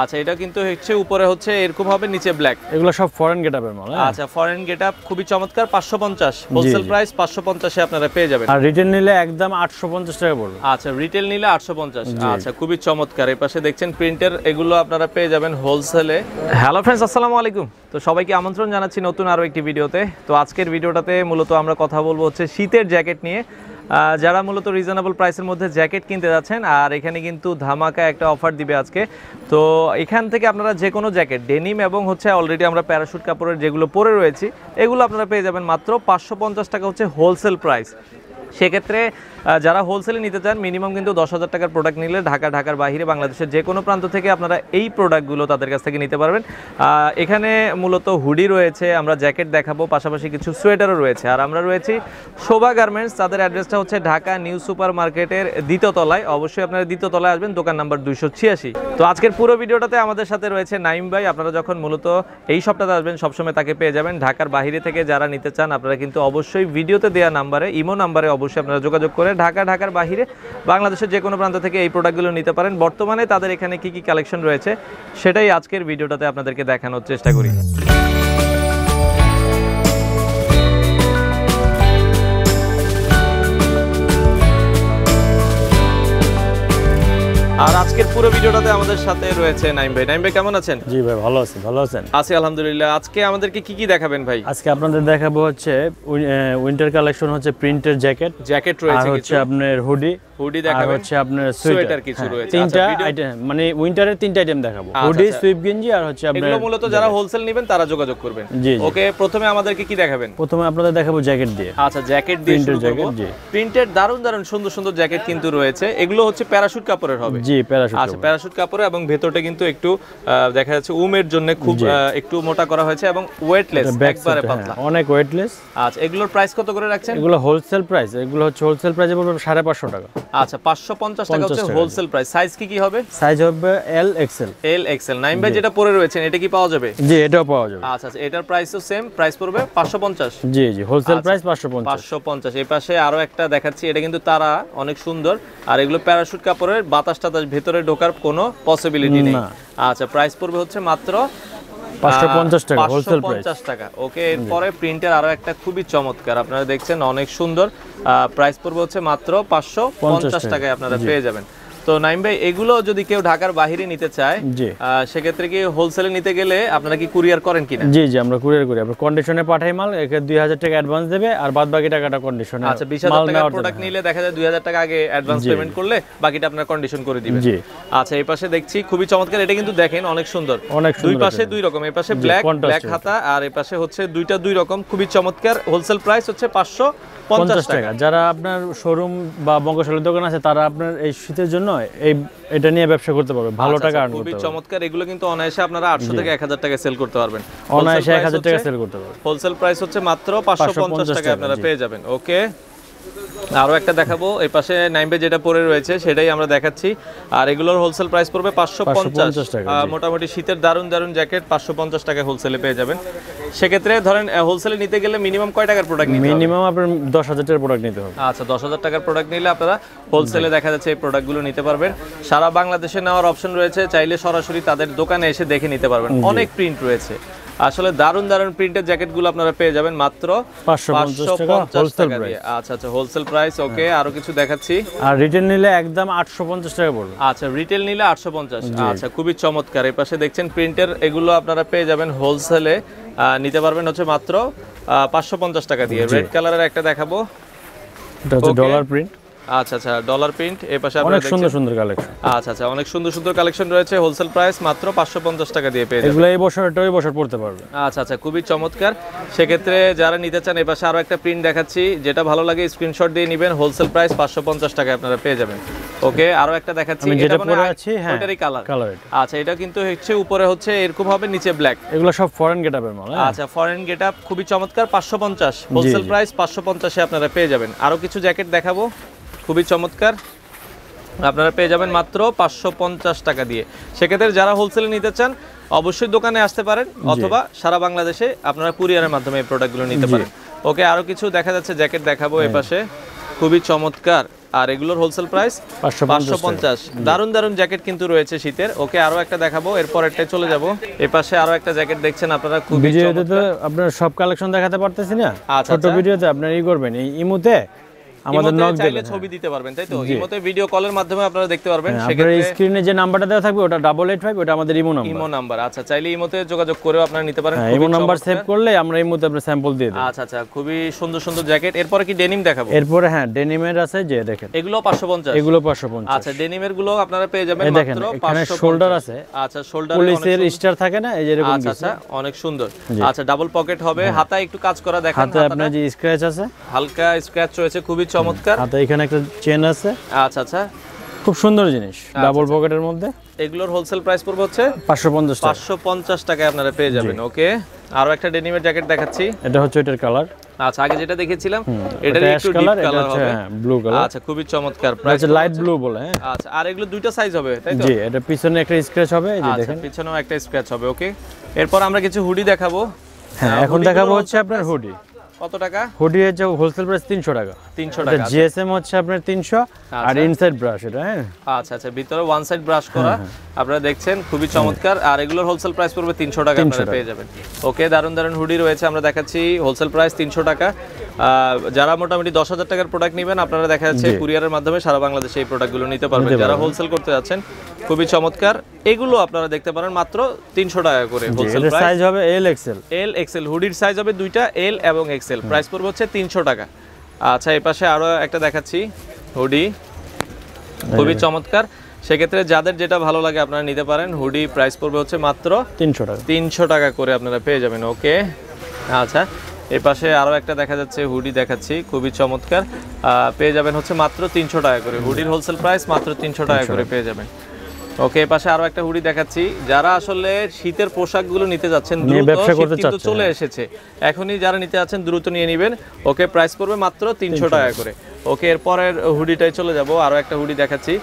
আচ্ছা এটা কিন্তু হচ্ছে উপরে হচ্ছে এরকম হবে নিচে ব্ল্যাক এগুলো সব ফরেন আপের মাল হ্যাঁ? আচ্ছা ফরেন গেট আপ খুবই চমৎকার 550 হোলসেল প্রাইস 550 এ আপনারা পেয়ে যাবেন আর রিটেল নিলে একদম 850 টাকা পড়বে আচ্ছা রিটেল নিলে 850 আচ্ছা খুবই চমৎকার এই পাশে দেখছেন প্রিন্টার এগুলো আপনারা পেয়ে যাবেন হোলসেলে হ্যালো फ्रेंड्स আসসালামু আলাইকুম তো সবাইকে আমন্ত্রণ জানাচ্ছি নতুন আরো একটি ভিডিওতে তো আজকের ভিডিওটাতে মূলত আমরা কথা বলবো হচ্ছে শীতের জ্যাকেট নিয়ে যারা মূলত রিজনেবল প্রাইসের মধ্যে জ্যাকেট কিনতে যাচ্ছেন আর এখানে কিন্তু ধামাকা একটা অফার দিবে আজকে তো এখান থেকে আপনারা যে কোনো জ্যাকেট ডেনিম এবং হচ্ছে অলরেডি আমরা প্যারাশুট কাপড়ের যেগুলো পরে রয়েছি এগুলো আপনারা পেয়ে যাবেন মাত্র পাঁচশো টাকা হচ্ছে হোলসেল প্রাইস সেক্ষেত্রে যারা হোলসেলে নিতে চান মিনিমাম কিন্তু দশ হাজার টাকার প্রোডাক্ট নিলে ঢাকা ঢাকার বাহিরে বাংলাদেশের যে কোনো প্রান্ত থেকে আপনারা এই প্রোডাক্টগুলো তাদের কাছ থেকে নিতে পারবেন এখানে মূলত হুডি রয়েছে আমরা জ্যাকেট দেখাবো পাশাপাশি কিছু সোয়েটারও রয়েছে আর আমরা রয়েছি শোভা গার্মেন্টস তাদের অ্যাড্রেসটা হচ্ছে ঢাকা নিউ সুপার মার্কেটের দ্বিতীয়তলায় অবশ্যই আপনারা দ্বিতীয়তলায় আসবেন দোকান নাম্বার দুইশো ছিয়াশি তো আজকের পুরো ভিডিওটাতে আমাদের সাথে রয়েছে নাইম ভাই আপনারা যখন মূলত এই সপ্তাহে আসবেন সবসময় তাকে পেয়ে যাবেন ঢাকার বাহিরে থেকে যারা নিতে চান আপনারা কিন্তু অবশ্যই ভিডিওতে দেওয়া নাম্বারে ইমো নাম্বারে অবশ্যই আপনারা যোগাযোগ করে ঢাকা ঢাকার বাহিরে বাংলাদেশের যে কোনো প্রান্ত থেকে এই প্রোডাক্টগুলো নিতে পারেন বর্তমানে তাদের এখানে কি কি কালেকশন রয়েছে সেটাই আজকের ভিডিওটাতে আপনাদেরকে দেখানোর চেষ্টা করি আর আজকের পুরো ভিডিওটাতে আমাদের সাথে রয়েছে নাইম ভাই নাইম ভাই কেমন আছেন জি ভাই ভালো আছেন ভালো আছেন আছি আলহামদুলিল্লাহ আজকে আমাদেরকে কি কি দেখাবেন ভাই আজকে আপনাদের দেখাবো হচ্ছে উইন্টার কালেকশন হচ্ছে প্রিন্টের জ্যাকেট জ্যাকেট রয়েছে হচ্ছে আপনার হুডি হুডি দেখাবেন হচ্ছে আপনার সোয়েটার কিছু হ্যাঁ, রয়েছে তিনটা আইটেম আচ্ছা, মানে উইন্টারের তিনটা আইটেম দেখাবো হুডি আচ্ছা, সুইপ আচ্ছা। গেঞ্জি আর হচ্ছে আপনার এগুলো মূলত যারা হোলসেল নেবেন তারা যোগাযোগ করবেন ওকে প্রথমে আমাদেরকে কি দেখাবেন প্রথমে আপনাদের দেখাবো জ্যাকেট দিয়ে আচ্ছা জ্যাকেট দিয়ে শুরু করব প্রিন্টেড দারুন দারুন সুন্দর সুন্দর জ্যাকেট কিন্তু রয়েছে এগুলো হচ্ছে প্যারাশুট কাপড়ের হবে জি প্যারাশুট আচ্ছা প্যারাশুট কাপড়ে এবং ভেতরটা কিন্তু একটু দেখা যাচ্ছে উমের জন্য খুব একটু মোটা করা হয়েছে এবং ওয়েটলেস একবারে হ্যাঁ, পাতলা অনেক ওয়েটলেস আচ্ছা এগুলোর প্রাইস কত করে রাখছেন এগুলো হোলসেল প্রাইস এগুলো হচ্ছে হোলসেল প্রাইসে বলবো সাড়ে পাঁচশো টাকা আচ্ছা 550 টাকা হচ্ছে হোলসেল প্রাইস সাইজ কি কি হবে সাইজ হবে L XL L XL Naim ভাই যেটা পরে এটা কি পাওয়া যাবে জি এটাও পাওয়া যাবে আচ্ছা আচ্ছা এটার সেম প্রাইস পড়বে 550 জি জি হোলসেল প্রাইস 550 550 এই পাশে আরো একটা দেখাচ্ছি এটা কিন্তু তারা অনেক সুন্দর আর এগুলো প্যারাসুট কাপড়ের বাতাস টাতাস ভেতরে ঢোকার কোনো পসিবিলিটি নেই আচ্ছা প্রাইস পড়বে হচ্ছে মাত্র 550 টাকা হোলসেল প্রাইস 550 টাকা ওকে এরপরে প্রিন্টের আরো একটা খুবই চমৎকার আপনারা দেখছেন অনেক সুন্দর প্রাইস পড়বে হচ্ছে মাত্র 550 টাকায় আপনারা পেয়ে যাবেন তো নাইম ভাই এগুলো যদি কেউ ঢাকার বাহিরে নিতে চায় জি সেক্ষেত্রে কি হোলসেলে নিতে গেলে আপনারা কি কুরিয়ার করেন কিনা জি জি আমরা কুরিয়ার করি আমরা কন্ডিশনে পাঠাই মাল একে দুই হাজার টাকা অ্যাডভান্স দেবে আর বাদ বাকি টাকাটা কন্ডিশনে আচ্ছা বিশ হাজার টাকা প্রোডাক্ট নিলে দেখা যায় দুই হাজার টাকা আগে অ্যাডভান্স পেমেন্ট করলে বাকিটা আপনার কন্ডিশন করে দিবেন জি আচ্ছা এই পাশে দেখছি খুবই চমৎকার এটা কিন্তু দেখেন অনেক সুন্দর অনেক দুই পাশে দুই রকম এই পাশে ব্ল্যাক ব্ল্যাক হাতা আর এই পাশে হচ্ছে দুইটা দুই রকম খুবই চমৎকার হোলসেল প্রাইস হচ্ছে পাঁচশো পঞ্চাশ টাকা যারা আপনার শোরুম বা বঙ্গশালের দোকান আছে তারা আপনার এই শীতের জন্য এই এটা নিয়ে ব্যবসা করতে পারবে ভালো আচ্ছা, টাকা আর্ন আচ্ছা, চমৎকার এগুলো কিন্তু অনায়াসে আপনারা 800 থেকে 1000 টাকা সেল করতে পারবেন অনায়াসে 1000 টাকা সেল করতে পারবেন হোলসেল প্রাইস হচ্ছে মাত্র 550 টাকা আপনারা পেয়ে যাবেন ওকে আরও একটা দেখাবো এই পাশে নাইমবে যেটা পরে রয়েছে সেটাই আমরা দেখাচ্ছি আর এগুলোর হোলসেল প্রাইস পড়বে পাঁচশো পঞ্চাশ মোটামুটি শীতের দারুণ দারুণ জ্যাকেট পাঁচশো পঞ্চাশ টাকা হোলসেলে পেয়ে যাবেন সেক্ষেত্রে ধরেন হোলসেলে নিতে গেলে মিনিমাম কয় টাকার প্রোডাক্ট মিনিমাম আপনার দশ হাজার টাকার প্রোডাক্ট নিতে হবে আচ্ছা দশ হাজার টাকার প্রোডাক্ট নিলে আপনারা হোলসেলে দেখা যাচ্ছে এই প্রোডাক্টগুলো নিতে পারবেন সারা বাংলাদেশে নেওয়ার অপশন রয়েছে চাইলে সরাসরি তাদের দোকানে এসে দেখে নিতে পারবেন অনেক প্রিন্ট রয়েছে আসলে দারুন দারুন প্রিন্টের জ্যাকেটগুলো আপনারা পেয়ে যাবেন মাত্র 550 টাকা হোলসেল প্রাইস আচ্ছা আচ্ছা হোলসেল প্রাইস ওকে আরো কিছু দেখাচ্ছি আর রিটেল নিলে একদম 850 টাকা পড়বে আচ্ছা রিটেল নিলে 850 আচ্ছা খুবই চমৎকার এই পাশে দেখছেন প্রিন্টের এগুলো আপনারা পেয়ে যাবেন হোলসেলে নিতে পারবেন হচ্ছে মাত্র 550 টাকা দিয়ে রেড কালারের একটা দেখাবো এটা হচ্ছে ডলার প্রিন্ট আচ্ছা আচ্ছা ডলার প্রিন্ট এই আচ্ছা অনেক সুন্দর সুন্দর কালেকশন রয়েছে হোলসেল প্রাইস মাত্র 550 টাকা দিয়ে পেয়ে যাবেন এগুলো পড়তে পারবে আচ্ছা আচ্ছা খুবই চমৎকার সেক্ষেত্রে যারা নিতে চান এই পাশে আরো একটা প্রিন্ট দেখাচ্ছি যেটা ভালো লাগে স্ক্রিনশট দিয়ে নিবেন হোলসেল প্রাইস 550 টাকায় আপনারা পেয়ে যাবেন ওকে আরো একটা দেখাচ্ছি হ্যাঁ কালার আচ্ছা এটা কিন্তু হচ্ছে উপরে হচ্ছে এরকম হবে নিচে ব্ল্যাক এগুলো সব ফরেন গেট মাল হ্যাঁ? আচ্ছা ফরেন গেটআপ খুবই চমৎকার পাঁচশো পঞ্চাশ হোলসেল প্রাইস পাঁচশো পঞ্চাশে আপনারা পেয়ে যাবেন আরো কিছু জ্যাকেট দেখাবো খুবই চমৎকার আপনারা পেয়ে যাবেন মাত্র পাঁচশো টাকা দিয়ে সেক্ষেত্রে যারা হোলসেলে নিতে চান অবশ্যই দোকানে আসতে পারেন অথবা সারা বাংলাদেশে আপনারা কুরিয়ারের মাধ্যমে এই প্রোডাক্টগুলো নিতে পারেন ওকে আরও কিছু দেখা যাচ্ছে জ্যাকেট দেখাবো হ্যাঁ। এ পাশে খুবই চমৎকার আর এগুলোর হোলসেল প্রাইস পাঁচশো পঞ্চাশ দারুণ দারুণ জ্যাকেট কিন্তু রয়েছে শীতের ওকে আরো একটা দেখাবো এরপর একটা চলে যাবো এ পাশে আরো একটা জ্যাকেট দেখছেন আপনারা খুবই আপনার সব কালেকশন দেখাতে পারতেছি না আচ্ছা, আচ্ছা ভিডিওতে আপনার ই করবেন এই ইমুতে আমাদের নক দিলে ছবি হ্যাঁ। দিতে পারবেন তাই তো ইমোতে ভিডিও কলের মাধ্যমে আপনারা দেখতে পারবেন হ্যাঁ, সেক্ষেত্রে স্ক্রিনে যে নাম্বারটা দেওয়া থাকবে ওটা 885 ওটা আমাদের ইমো নাম্বার ইমো নাম্বার আচ্ছা চাইলে ইমোতে যোগাযোগ করেও আপনারা নিতে পারেন ইমো নাম্বার সেভ করলে আমরা ইমোতে আপনাদের স্যাম্পল দিয়ে দেব আচ্ছা আচ্ছা খুবই সুন্দর সুন্দর জ্যাকেট এরপরে কি ডেনিম দেখাবো এরপরে হ্যাঁ ডেনিমের আছে যে দেখেন এগুলো 550 এগুলো 550 আচ্ছা ডেনিমের গুলো আপনারা পেয়ে যাবেন মাত্র 550 এখানে ショルダー আছে আচ্ছা ショルダー পুলিশের স্টার থাকে না এই যে এরকম আচ্ছা আচ্ছা অনেক সুন্দর আচ্ছা ডাবল পকেট হবে হ্যাঁ। হাতা একটু কাজ করা দেখেন হাতা আপনার যে স্ক্র্যাচ আছে হালকা স্ক্র্যাচ রয়েছে খুবই চমৎকার হাতে আচ্ছা, এখানে একটা চেন আছে আচ্ছা আচ্ছা খুব সুন্দর জিনিস ডাবল আচ্ছা, পকেটের আচ্ছা। মধ্যে এগুলোর হোলসেল প্রাইস পড়বে হচ্ছে 550 550 টাকায় আপনারা পেয়ে যাবেন ওকে আরো একটা ডেনিমের জ্যাকেট দেখাচ্ছি এটা হচ্ছে এটার কালার আচ্ছা আগে যেটা দেখেছিলাম এটা একটু ডিপ কালার হবে ব্লু হ্যাঁ, কালার আচ্ছা খুবই চমৎকার প্রাইস লাইট ব্লু বলে হ্যাঁ আচ্ছা আর এগুলো দুইটা সাইজ হবে তাই তো জি এটা পিছনে একটা স্ক্র্যাচ হবে এই যে দেখেন পিছনেও একটা স্ক্র্যাচ হবে ওকে এরপর আমরা কিছু হুডি দেখাবো হ্যাঁ এখন দেখাবো হচ্ছে আপনার হুডি কত টাকা হুডি হচ্ছে হোলসেল প্রাইস 300 টাকা 300 টাকা জিএসএম আচ্ছা, আচ্ছা। হচ্ছে আপনার 300 আচ্ছা, আর ইনসাইড ব্রাশ এটা হ্যাঁ আচ্ছা আচ্ছা ভিতরে ওয়ান সাইড ব্রাশ করা হ্যাঁ। আপনারা দেখছেন খুবই চমৎকার আর এগুলোর হোলসেল প্রাইস পড়বে 300 টাকা আপনারা পেয়ে যাবেন ওকে দারুন দারুন হুডি রয়েছে আমরা দেখাচ্ছি হোলসেল প্রাইস 300 টাকা যারা মোটামুটি 10000 টাকার প্রোডাক্ট নেবেন আপনারা দেখা যাচ্ছে কুরিয়ারের মাধ্যমে সারা বাংলাদেশে এই প্রোডাক্টগুলো নিতে পারবেন যারা হোলসেল করতে যাচ্ছেন খুবই চমৎকার এগুলো আপনারা দেখতে পারেন মাত্র 300 টাকা করে হোলসেল প্রাইস সাইজ হবে এল এক্সেল এল এক্সেল হুডির সাইজ হবে দুইটা এল এবং এক্স এক্সেল প্রাইস পড়বে হচ্ছে তিনশো টাকা আচ্ছা এ পাশে আরও একটা দেখাচ্ছি হুডি খুবই চমৎকার সেক্ষেত্রে যাদের যেটা ভালো লাগে আপনারা নিতে পারেন হুডি প্রাইস পড়বে হচ্ছে মাত্র তিনশো টাকা তিনশো টাকা করে আপনারা পেয়ে যাবেন ওকে আচ্ছা এ পাশে আরও একটা দেখা যাচ্ছে হুডি দেখাচ্ছি খুবই চমৎকার পেয়ে যাবেন হচ্ছে মাত্র তিনশো টাকা করে হুডির হোলসেল প্রাইস মাত্র তিনশো টাকা করে পেয়ে যাবেন ওকে পাশে আরো একটা হুডি দেখাচ্ছি যারা আসলে শীতের পোশাকগুলো নিতে যাচ্ছেন চলে হ্যাঁ। এসেছে এখনই যারা নিতে যাচ্ছেন দ্রুত নিয়ে নেবেন ওকে প্রাইস পড়বে মাত্র তিনশো টাকা করে ওকে এরপরের হুডিটাই চলে যাব আরো একটা হুডি দেখাচ্ছি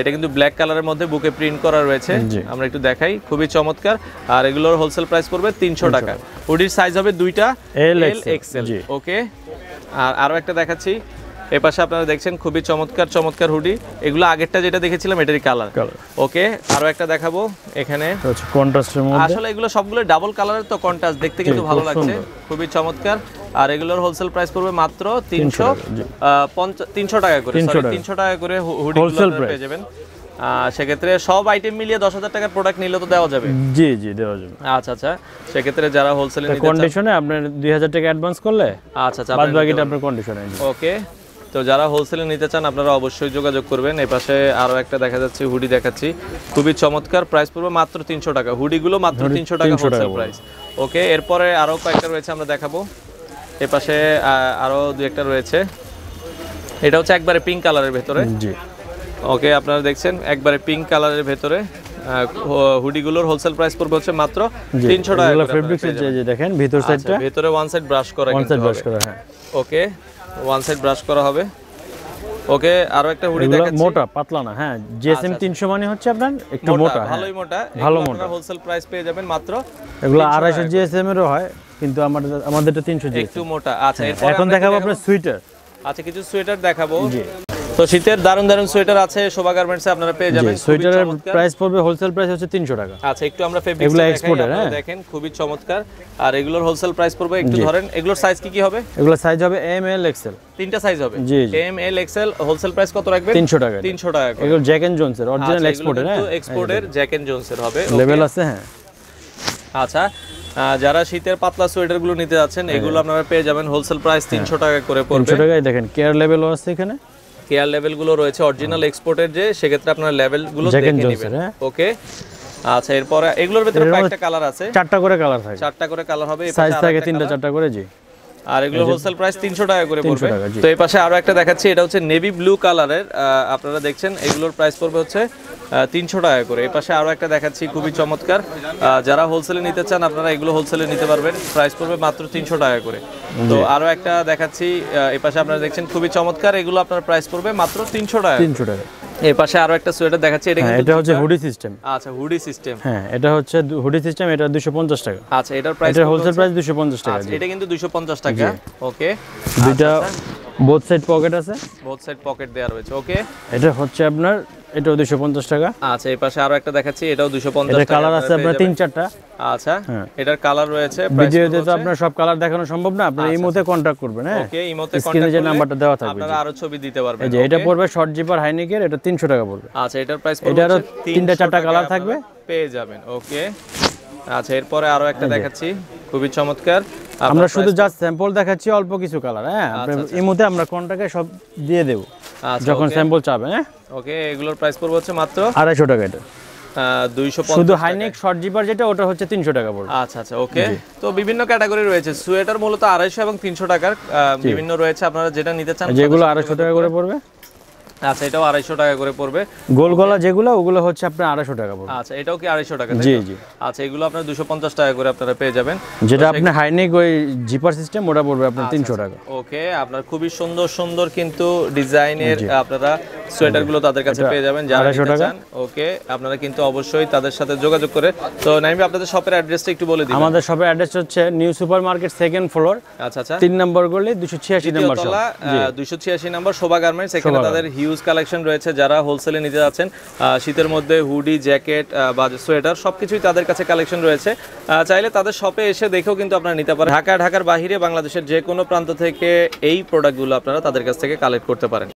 এটা কিন্তু ব্ল্যাক কালারের মধ্যে বুকে প্রিন্ট করা রয়েছে আমরা একটু দেখাই খুবই চমৎকার আর এগুলোর হোলসেল প্রাইস পড়বে তিনশো টাকা হুডির সাইজ হবে দুইটা এল এক্সেল ওকে আর আরও একটা দেখাচ্ছি এ পাশে আপনারা দেখছেন খুবই চমৎকার চমৎকার হুডি এগুলো আগেরটা যেটা দেখেছিলাম এটারই কালার ওকে আরো একটা দেখাবো এখানে আচ্ছা, আসলে এগুলো সবগুলো ডাবল কালারের তো কন্ট্রাস্ট দেখতে কিন্তু ভালো লাগছে খুবই চমৎকার আর এগুলোর হোলসেল প্রাইস পড়বে মাত্র তিনশো তিনশো টাকা করে তিনশো টাকা করে হুডি পেয়ে যাবেন সেক্ষেত্রে সব আইটেম মিলিয়ে দশ হাজার টাকার প্রোডাক্ট নিলে তো দেওয়া যাবে জি জি দেওয়া যাবে আচ্ছা আচ্ছা সেক্ষেত্রে যারা হোলসেল কন্ডিশনে আপনার দুই হাজার টাকা অ্যাডভান্স করলে আচ্ছা আচ্ছা বাদ বাকিটা আপনার কন্ডিশনে ওকে তো যারা হোলসেলে নিতে চান আপনারা অবশ্যই যোগাযোগ করবেন এ পাশে আরও একটা দেখা যাচ্ছে হুডি দেখাচ্ছি খুবই চমৎকার প্রাইস পড়বে মাত্র তিনশো টাকা হুডিগুলো মাত্র তিনশো টাকা হোলসেল প্রাইস ওকে এরপরে আরও কয়েকটা রয়েছে আমরা দেখাবো এ পাশে আরও দু একটা রয়েছে এটা হচ্ছে একবারে পিঙ্ক কালারের ভেতরে ওকে আপনারা দেখছেন একবারে পিঙ্ক কালারের ভেতরে হুডিগুলোর হোলসেল প্রাইস পড়বে হচ্ছে মাত্র 300 টাকা দেখেন ভিতর ওয়ান সাইড ব্রাশ করা হ্যাঁ। ওকে ওয়ান সাইড ব্রাশ করা হবে ওকে আরো একটা হুডি দেখাচ্ছি মোটা পাতলা না হ্যাঁ জিএসএম আচ্ছা, আচ্ছা। 300 মানে হচ্ছে আপনার একটু মোটা হ্যাঁ, ভালোই মোটা ভালো মোটা হোলসেল প্রাইস পেয়ে যাবেন মাত্র এগুলো 250 জিএসএম এরও হয় কিন্তু আমাদের আমাদেরটা 300 জিএসএম একটু মোটা আচ্ছা হ্যাঁ, এখন দেখাবো আপনার সোয়েটার আচ্ছা কিছু সোয়েটার দেখাবো তো শীতের দারুন দারুন সোয়েটার আছে শোভা গার্মেন্টসে আপনারা পেয়ে যাবেন সোয়েটারের প্রাইস পড়বে হোলসেল প্রাইস হচ্ছে 300 টাকা আচ্ছা একটু আমরা ফেব্রিক এক্সপোর্টার হ্যাঁ দেখেন খুবই চমৎকার আর এগুলোর হোলসেল প্রাইস পড়বে একটু ধরেন এগুলোর সাইজ কি কি হবে এগুলোর সাইজ হবে এম এল তিনটা সাইজ হবে এম এল হোলসেল প্রাইস কত 300 টাকা 300 টাকা এগুলো জ্যাক এন্ড অরিজিনাল এক্সপোর্টার হ্যাঁ এক্সপোর্টের জ্যাক এন্ড এর হবে লেভেল আছে হ্যাঁ আচ্ছা যারা শীতের পাতলা গুলো নিতে যাচ্ছেন হ্যাঁ। এগুলো আপনারা পেয়ে যাবেন হোলসেল প্রাইস 300 হ্যাঁ। টাকা করে পড়বে 300 টাকায় দেখেন কেয়ার লেভেলও আছে এখানে কেয়ার লেভেলগুলো রয়েছে অরিজিনাল হ্যাঁ। এক্সপোর্টের যে সেক্ষেত্রে আপনার লেভেলগুলো দেখে নেবেন ওকে হ্যাঁ। আচ্ছা এরপরে এগুলোর ভিতরে কয়েকটা কালার আছে চারটা করে কালার থাকে চারটা করে কালার হবে সাইজ থাকে তিনটা চারটা করে জি আর এগুলো হোলসেল প্রাইস 300 টাকা করে পড়বে তো এই পাশে আরো একটা দেখাচ্ছি এটা হচ্ছে নেভি ব্লু কালারের আপনারা দেখছেন এগুলোর প্রাইস পড়বে হচ্ছে 300 টাকা করে এই পাশে আরো একটা দেখাচ্ছি খুবই চমৎকার যারা হোলসেলে নিতে চান আপনারা এগুলো হোলসেলে নিতে পারবেন প্রাইস পড়বে মাত্র 300 টাকা করে তো আরো একটা দেখাচ্ছি এই পাশে আপনারা দেখছেন খুবই চমৎকার এগুলো আপনার প্রাইস পড়বে মাত্র 300 টাকা 300 টাকা এই পাশে আরো একটা সোয়েটার দেখাচ্ছি এটা হ্যাঁ, এটা হচ্ছে হুডি সিস্টেম আচ্ছা হুডি সিস্টেম হ্যাঁ এটা হচ্ছে হুডি সিস্টেম এটা 250 টাকা আচ্ছা এটার প্রাইস এটা হোলসেল প্রাইস 250 টাকা আচ্ছা এটা কিন্তু 250 টাকা ওকে দুইটা বোথ সাইড পকেট আছে বোথ সাইড পকেট দেয়া রয়েছে ওকে এটা হচ্ছে আপনার এটাও 250 টাকা আচ্ছা এই পাশে আরো একটা দেখাচ্ছি এটাও 250 টাকা কালার আছে আপনার তিন চারটা আচ্ছা হ্যাঁ। এটার কালার রয়েছে ভিডিওতে তো আপনার সব কালার দেখানো সম্ভব না আপনি ইমোতে কন্টাক্ট করবেন হ্যাঁ ওকে ইমোতে স্ক্রিনে যে নাম্বারটা দেওয়া থাকবে আপনারা আরো ছবি দিতে পারবেন এই যে এটা পড়বে শর্ট জিপার হাইনিকের এটা 300 টাকা পড়বে আচ্ছা এটার প্রাইস পড়বে এটারও তিনটা চারটা কালার থাকবে পেয়ে যাবেন ওকে আচ্ছা এরপরে আরো একটা দেখাচ্ছি খুবই চমৎকার আমরা শুধু জাস্ট স্যাম্পল দেখাচ্ছি অল্প কিছু কালার হ্যাঁ আচ্ছা, আচ্ছা, ইমোতে আমরা কন্টাক্টে সব দিয়ে দেবো আচ্ছা, যখন স্যাম্পল চাবে হ্যাঁ ওকে এগুলোর প্রাইস পড়বে হচ্ছে মাত্র আড়াইশো টাকা এটা শুধু হাইনেক শর্ট জিপার যেটা ওটা হচ্ছে তিনশো টাকা পড়বে আচ্ছা আচ্ছা ওকে তো বিভিন্ন ক্যাটাগরি রয়েছে সোয়েটার মূলত আড়াইশো এবং তিনশো টাকার বিভিন্ন রয়েছে আপনারা যেটা নিতে চান যেগুলো আড়াইশো টাকা করে পড়বে আচ্ছা এটাও আড়াইশো টাকা করে পড়বে গোল গলা যেগুলো ওগুলো হচ্ছে আপনার আড়াইশো টাকা পড়বে আচ্ছা এটাও কি আড়াইশো টাকা জি জি আচ্ছা এগুলো আপনার দুশো পঞ্চাশ টাকা করে আপনারা পেয়ে যাবেন যেটা আপনার হাইনিক ওই জিপার সিস্টেম ওটা পড়বে আপনার আচ্ছা, তিনশো আচ্ছা। টাকা ওকে আপনার খুবই সুন্দর সুন্দর কিন্তু ডিজাইনের আপনারা সোয়েটারগুলো তাদের কাছে পেয়ে যাবেন যারা চান ওকে আপনারা কিন্তু অবশ্যই তাদের সাথে যোগাযোগ করে তো নাইমি আপনাদের শপের অ্যাড্রেসটা একটু বলে দিন আমাদের শপের অ্যাড্রেস হচ্ছে নিউ সেকেন্ড ফ্লোর আচ্ছা আচ্ছা নম্বর গলি নম্বর শোভা গার্মেন্টস এখানে তাদের হিউজ কালেকশন রয়েছে যারা হোলসেলে নিতে যাচ্ছেন শীতের মধ্যে হুডি জ্যাকেট বা সোয়েটার সবকিছুই তাদের কাছে কালেকশন রয়েছে চাইলে তাদের শপে এসে দেখেও কিন্তু আপনারা নিতে পারেন ঢাকা ঢাকার বাহিরে বাংলাদেশের যে কোনো প্রান্ত থেকে এই প্রোডাক্টগুলো আপনারা তাদের কাছ থেকে কালেক্ট করতে পারেন